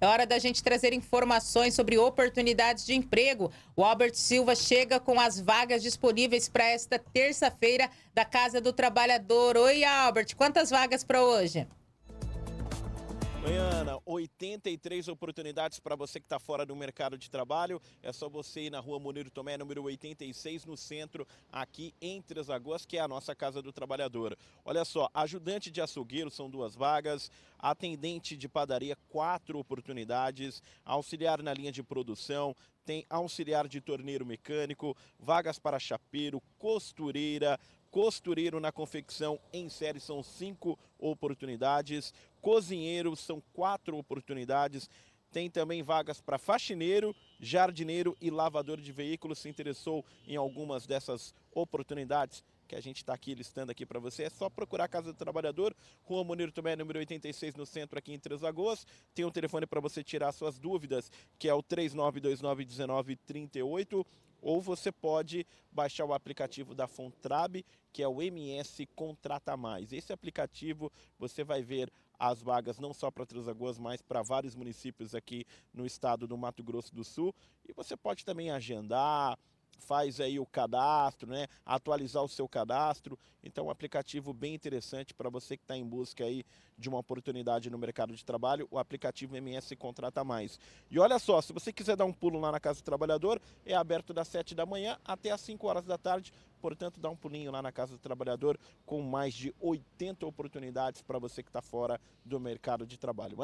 É hora da gente trazer informações sobre oportunidades de emprego. O Albert Silva chega com as vagas disponíveis para esta terça-feira da Casa do Trabalhador. Oi, Albert, quantas vagas para hoje? Manhã, 83 oportunidades para você que está fora do mercado de trabalho. É só você ir na rua Munir Tomé, número 86, no centro, aqui em Três Lagoas, que é a nossa Casa do Trabalhador. Olha só, ajudante de açougueiro são duas vagas, atendente de padaria, quatro oportunidades, auxiliar na linha de produção, tem auxiliar de torneiro mecânico, vagas para chapeiro, costureira, costureiro na confecção em série são cinco oportunidades, cozinheiro, são quatro oportunidades. Tem também vagas para faxineiro, jardineiro e lavador de veículos. Se interessou em algumas dessas oportunidades que a gente está aqui listando aqui para você, é só procurar a Casa do Trabalhador, Rua Munir Tomé, número 86, no centro, aqui em Três Lagoas. Tem um telefone para você tirar suas dúvidas, que é o 39291938 ou você pode baixar o aplicativo da Fontrab, que é o MS Contrata Mais. Esse aplicativo você vai ver as vagas não só para Três Lagoas, mas para vários municípios aqui no estado do Mato Grosso do Sul. E você pode também agendar, faz aí o cadastro, né? Atualizar o seu cadastro. Então, um aplicativo bem interessante para você que está em busca aí de uma oportunidade no mercado de trabalho. O aplicativo MS Contrata Mais. E olha só, se você quiser dar um pulo lá na Casa do Trabalhador, é aberto das 7 da manhã até as 5 horas da tarde. Portanto, dá um pulinho lá na Casa do Trabalhador com mais de 80 oportunidades para você que está fora do mercado de trabalho.